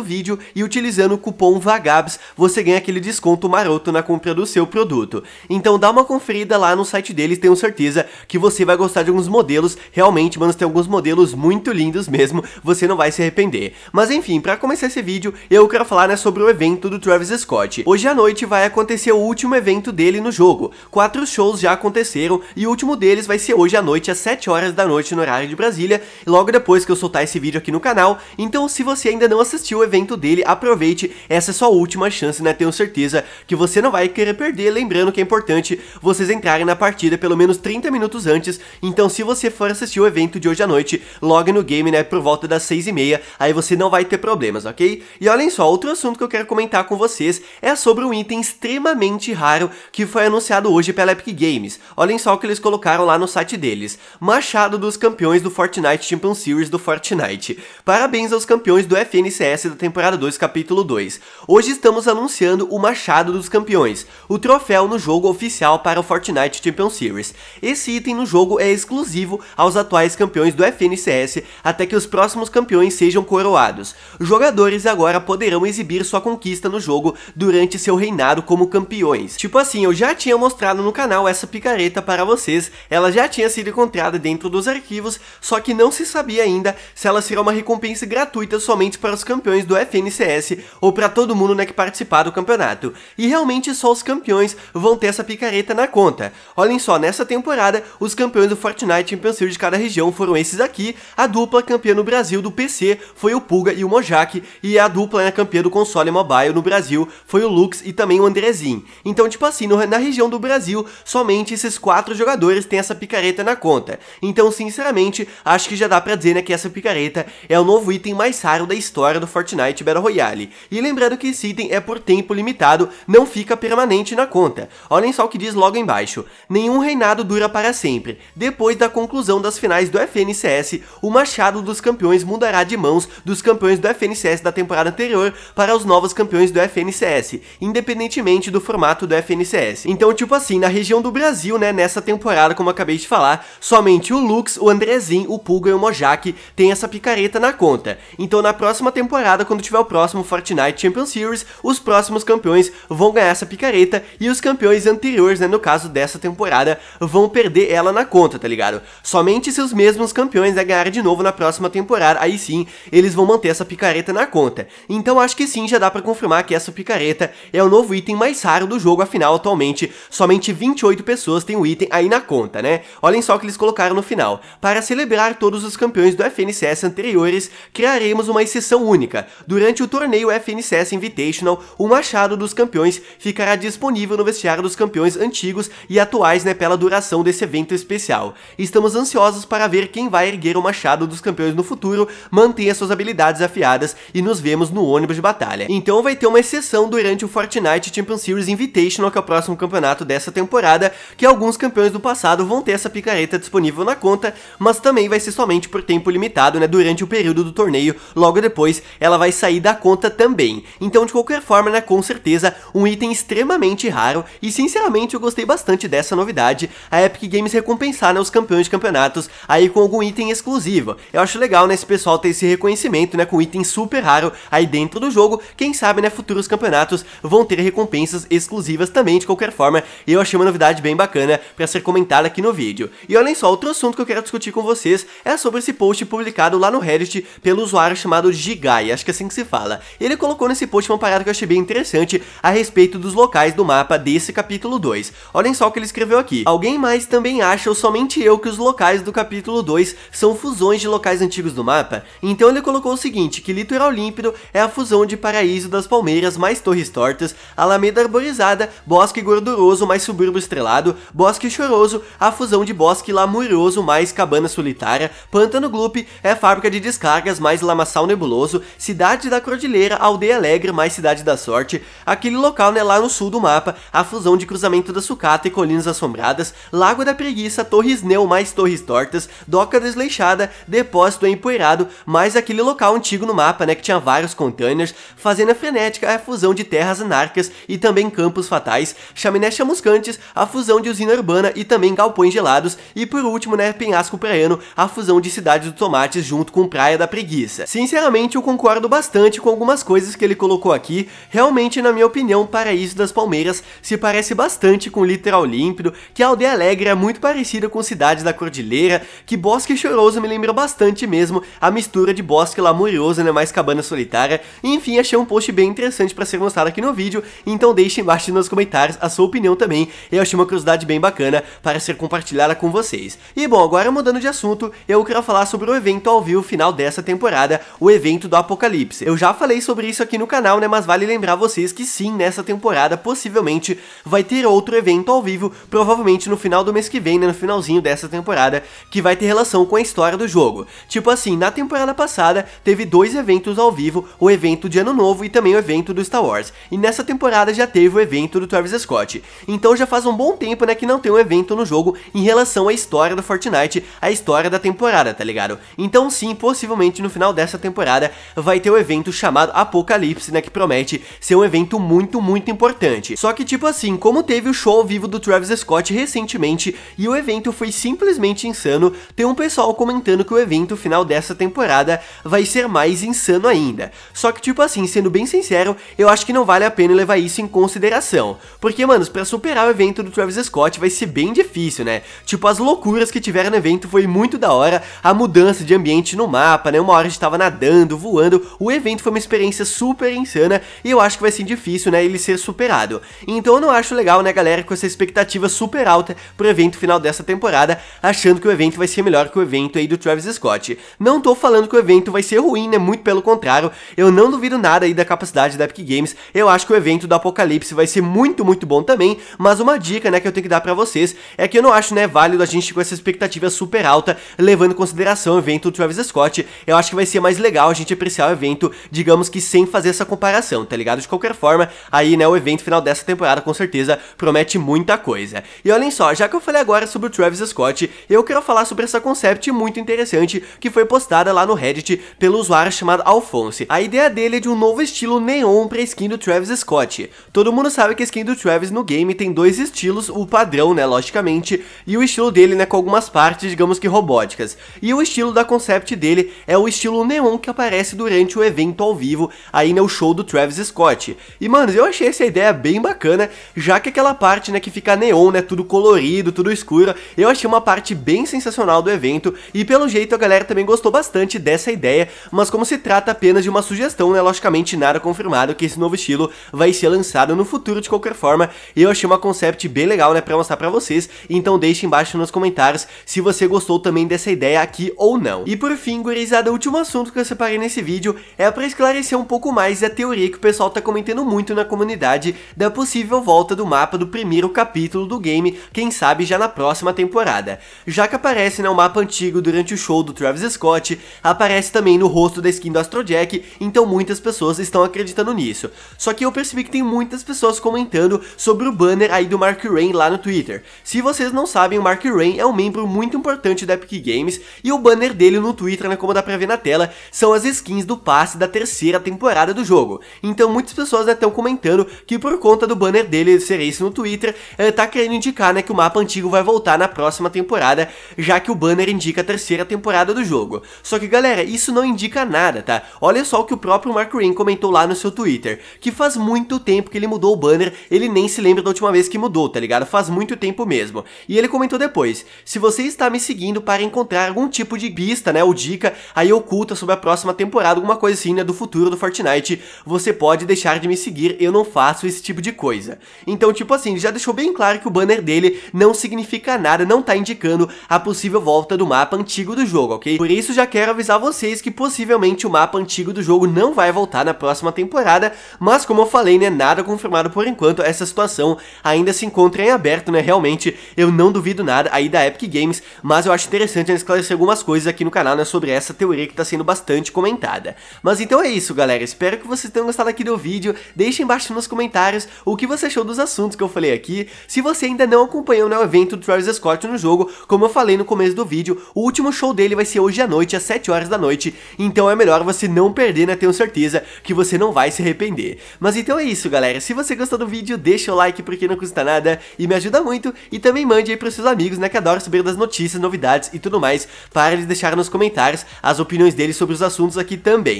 do vídeo e utilizando o cupom VAGABS você ganha aquele desconto maroto na compra do seu produto. Então dá uma conferida lá no site deles, tenho certeza que você vai gostar de alguns modelos, realmente, mano, tem alguns modelos muito lindos mesmo, você não vai se arrepender. Mas enfim, para começar esse vídeo, eu quero falar né, sobre o evento do Travis Scott. Hoje à noite vai acontecer o último evento dele no jogo, quatro shows já aconteceram e o último deles vai ser hoje à noite às 7 horas da noite no horário de Brasília, logo depois que eu soltar esse vídeo aqui no canal, então se você ainda não assistiu o evento dele, aproveite, essa é sua última chance, né? Tenho certeza que você não vai querer perder, lembrando que é importante vocês entrarem na partida pelo menos 30 minutos antes, então se você for assistir o evento de hoje à noite, logo no game, né, por volta das 6 e meia, aí você não vai ter problemas, ok? E olhem só, outro assunto que eu quero comentar com vocês é sobre um item extremamente raro que foi anunciado hoje pela Epic Games. Olhem só o que eles colocaram lá no site deles. Machado dos campeões do Fortnite Champion Series do Fortnite. Parabéns aos campeões do FNCS temporada 2, capítulo 2. Hoje estamos anunciando o Machado dos Campeões, o troféu no jogo oficial para o Fortnite Champion Series. Esse item no jogo é exclusivo aos atuais campeões do FNCS até que os próximos campeões sejam coroados. Jogadores agora poderão exibir sua conquista no jogo durante seu reinado como campeões. Tipo assim, eu já tinha mostrado no canal essa picareta para vocês, ela já tinha sido encontrada dentro dos arquivos, só que não se sabia ainda se ela será uma recompensa gratuita somente para os campeões do FNCS ou para todo mundo né, que participar do campeonato. E realmente só os campeões vão ter essa picareta na conta. Olhem só, nessa temporada, os campeões do Fortnite Championship de cada região foram esses aqui, a dupla campeã no Brasil do PC foi o Pulga e o Mojak, e a dupla né, campeã do console mobile no Brasil foi o Lux e também o Andrezin. Então, tipo assim, no, na região do Brasil, somente esses quatro jogadores têm essa picareta na conta. Então, sinceramente, acho que já dá pra dizer né, que essa picareta é o novo item mais raro da história do Fortnite Fortnite Battle Royale. E lembrando que esse item é por tempo limitado, não fica permanente na conta. Olhem só o que diz logo embaixo. Nenhum reinado dura para sempre. Depois da conclusão das finais do FNCS, o machado dos campeões mudará de mãos dos campeões do FNCS da temporada anterior para os novos campeões do FNCS, independentemente do formato do FNCS. Então, tipo assim, na região do Brasil, né, nessa temporada, como acabei de falar, somente o Lux, o andrezinho o Pulga e o Mojak têm essa picareta na conta. Então, na próxima temporada, temporada, quando tiver o próximo Fortnite Champion Series, os próximos campeões vão ganhar essa picareta e os campeões anteriores, né, no caso dessa temporada, vão perder ela na conta, tá ligado? Somente se os mesmos campeões né, ganharem de novo na próxima temporada, aí sim, eles vão manter essa picareta na conta. Então acho que sim, já dá pra confirmar que essa picareta é o novo item mais raro do jogo, afinal, atualmente, somente 28 pessoas têm o item aí na conta, né? Olhem só o que eles colocaram no final. Para celebrar todos os campeões do FNCS anteriores, criaremos uma exceção única, durante o torneio FNCS Invitational, o Machado dos Campeões ficará disponível no vestiário dos campeões antigos e atuais né, pela duração desse evento especial. Estamos ansiosos para ver quem vai erguer o Machado dos Campeões no futuro, mantenha suas habilidades afiadas e nos vemos no ônibus de batalha. Então vai ter uma exceção durante o Fortnite Champions Series Invitational, que é o próximo campeonato dessa temporada, que alguns campeões do passado vão ter essa picareta disponível na conta, mas também vai ser somente por tempo limitado, né, durante o período do torneio, logo depois ela vai sair da conta também. Então, de qualquer forma, né, com certeza, um item extremamente raro e, sinceramente, eu gostei bastante dessa novidade, a Epic Games recompensar né, os campeões de campeonatos aí com algum item exclusivo. Eu acho legal, né, esse pessoal ter esse reconhecimento, né, com item super raro aí dentro do jogo, quem sabe, né, futuros campeonatos vão ter recompensas exclusivas também, de qualquer forma, eu achei uma novidade bem bacana para ser comentada aqui no vídeo. E olhem só, outro assunto que eu quero discutir com vocês é sobre esse post publicado lá no Reddit pelo usuário chamado Gigai, acho que que assim que se fala. Ele colocou nesse post uma parada que eu achei bem interessante a respeito dos locais do mapa desse capítulo 2. Olhem só o que ele escreveu aqui. Alguém mais também acha ou somente eu que os locais do capítulo 2 são fusões de locais antigos do mapa? Então ele colocou o seguinte, que Litoral Límpido é a fusão de Paraíso das Palmeiras mais Torres Tortas, Alameda Arborizada, Bosque Gorduroso mais Subúrbio Estrelado, Bosque Choroso, a fusão de Bosque Lamuroso mais Cabana Solitária, Pântano Gloop é fábrica de descargas mais Lamaçal Nebuloso, Cidade Cidade da Cordilheira, Aldeia Alegre mais Cidade da Sorte, aquele local né, lá no sul do mapa, a fusão de Cruzamento da Sucata e Colinas Assombradas, Lago da Preguiça, Torres Neu mais Torres Tortas, Doca Desleixada, Depósito Empoeirado, mais aquele local antigo no mapa né, que tinha vários containers, Fazenda Frenética, a fusão de Terras Anarcas e também Campos Fatais, Chaminés Chamuscantes, a fusão de Usina Urbana e também Galpões Gelados, e por último né, Penhasco Praiano, a fusão de Cidade do Tomates junto com Praia da Preguiça. Sinceramente eu concordo bastante com algumas coisas que ele colocou aqui. Realmente, na minha opinião, paraíso das Palmeiras se parece bastante com Literal límpido, que a aldeia alegre é muito parecida com cidades da cordilheira, que Bosque Choroso me lembra bastante mesmo a mistura de Bosque Laborioso, né, mais Cabana Solitária. enfim, achei um post bem interessante para ser mostrado aqui no vídeo, então deixe embaixo nos comentários a sua opinião também. Eu achei uma curiosidade bem bacana para ser compartilhada com vocês. E bom, agora mudando de assunto, eu quero falar sobre o evento ao vivo final dessa temporada, o evento do Apocalipse Apocalipse. Eu já falei sobre isso aqui no canal, né, mas vale lembrar vocês que sim, nessa temporada possivelmente vai ter outro evento ao vivo, provavelmente no final do mês que vem, né, no finalzinho dessa temporada, que vai ter relação com a história do jogo. Tipo assim, na temporada passada teve dois eventos ao vivo, o evento de Ano Novo e também o evento do Star Wars. E nessa temporada já teve o evento do Travis Scott. Então já faz um bom tempo, né, que não tem um evento no jogo em relação à história do Fortnite, a história da temporada, tá ligado? Então sim, possivelmente no final dessa temporada vai ter ter um evento chamado Apocalipse, né, que promete ser um evento muito, muito importante. Só que, tipo assim, como teve o show ao vivo do Travis Scott recentemente e o evento foi simplesmente insano, tem um pessoal comentando que o evento final dessa temporada vai ser mais insano ainda. Só que, tipo assim, sendo bem sincero, eu acho que não vale a pena levar isso em consideração. Porque, manos, pra superar o evento do Travis Scott vai ser bem difícil, né? Tipo, as loucuras que tiveram no evento foi muito da hora, a mudança de ambiente no mapa, né? Uma hora a gente tava nadando, voando, o evento foi uma experiência super insana e eu acho que vai ser difícil, né, ele ser superado. Então eu não acho legal, né, galera, com essa expectativa super alta pro evento final dessa temporada, achando que o evento vai ser melhor que o evento aí do Travis Scott. Não tô falando que o evento vai ser ruim, né, muito pelo contrário, eu não duvido nada aí da capacidade da Epic Games, eu acho que o evento do Apocalipse vai ser muito, muito bom também, mas uma dica, né, que eu tenho que dar para vocês é que eu não acho, né, válido a gente com essa expectativa super alta, levando em consideração o evento do Travis Scott, eu acho que vai ser mais legal a gente apreciar o evento evento, digamos que sem fazer essa comparação, tá ligado? De qualquer forma, aí, né, o evento final dessa temporada com certeza promete muita coisa. E olhem só, já que eu falei agora sobre o Travis Scott, eu quero falar sobre essa concept muito interessante que foi postada lá no Reddit pelo usuário chamado Alphonse. A ideia dele é de um novo estilo neon pra skin do Travis Scott. Todo mundo sabe que a skin do Travis no game tem dois estilos, o padrão, né, logicamente, e o estilo dele, né, com algumas partes, digamos que robóticas. E o estilo da concept dele é o estilo neon que aparece durante durante o evento ao vivo, aí no né, show do Travis Scott. E, mano, eu achei essa ideia bem bacana, já que aquela parte, né, que fica neon, né, tudo colorido, tudo escuro, eu achei uma parte bem sensacional do evento, e pelo jeito a galera também gostou bastante dessa ideia, mas como se trata apenas de uma sugestão, né, logicamente nada confirmado que esse novo estilo vai ser lançado no futuro de qualquer forma, eu achei uma concept bem legal, né, pra mostrar pra vocês, então deixe embaixo nos comentários se você gostou também dessa ideia aqui ou não. E por fim, gurizada, o último assunto que eu separei nesse vídeo é para esclarecer um pouco mais a teoria que o pessoal tá comentando muito na comunidade da possível volta do mapa do primeiro capítulo do game, quem sabe já na próxima temporada. Já que aparece né, mapa antigo durante o show do Travis Scott, aparece também no rosto da skin do Astrojack, então muitas pessoas estão acreditando nisso. Só que eu percebi que tem muitas pessoas comentando sobre o banner aí do Mark Rain lá no Twitter. Se vocês não sabem, o Mark Rain é um membro muito importante da Epic Games e o banner dele no Twitter, né, como dá pra ver na tela, são as skins do da terceira temporada do jogo. Então muitas pessoas estão né, comentando que por conta do banner dele ser esse no Twitter, está eh, tá querendo indicar né, que o mapa antigo vai voltar na próxima temporada, já que o banner indica a terceira temporada do jogo. Só que galera, isso não indica nada, tá? Olha só o que o próprio Mark Green comentou lá no seu Twitter, que faz muito tempo que ele mudou o banner, ele nem se lembra da última vez que mudou, tá ligado? Faz muito tempo mesmo. E ele comentou depois, se você está me seguindo para encontrar algum tipo de pista, né, ou dica, aí oculta sobre a próxima temporada, alguma Coisa assim né do futuro do Fortnite, você pode deixar de me seguir, eu não faço esse tipo de coisa. Então, tipo assim, já deixou bem claro que o banner dele não significa nada, não tá indicando a possível volta do mapa antigo do jogo, ok? Por isso, já quero avisar vocês que possivelmente o mapa antigo do jogo não vai voltar na próxima temporada, mas como eu falei, né, nada confirmado por enquanto, essa situação ainda se encontra em aberto, né, realmente, eu não duvido nada aí da Epic Games, mas eu acho interessante esclarecer algumas coisas aqui no canal, né, sobre essa teoria que tá sendo bastante comentada. Mas então é isso, galera. Espero que vocês tenham gostado aqui do vídeo. Deixem embaixo nos comentários o que você achou dos assuntos que eu falei aqui. Se você ainda não acompanhou né, o evento do Travis Scott no jogo, como eu falei no começo do vídeo, o último show dele vai ser hoje à noite, às 7 horas da noite. Então é melhor você não perder, né? Tenho certeza que você não vai se arrepender. Mas então é isso, galera. Se você gostou do vídeo, deixa o like porque não custa nada e me ajuda muito. E também mande aí pros seus amigos, né? Que adoram saber das notícias, novidades e tudo mais, para eles deixarem nos comentários as opiniões deles sobre os assuntos aqui também.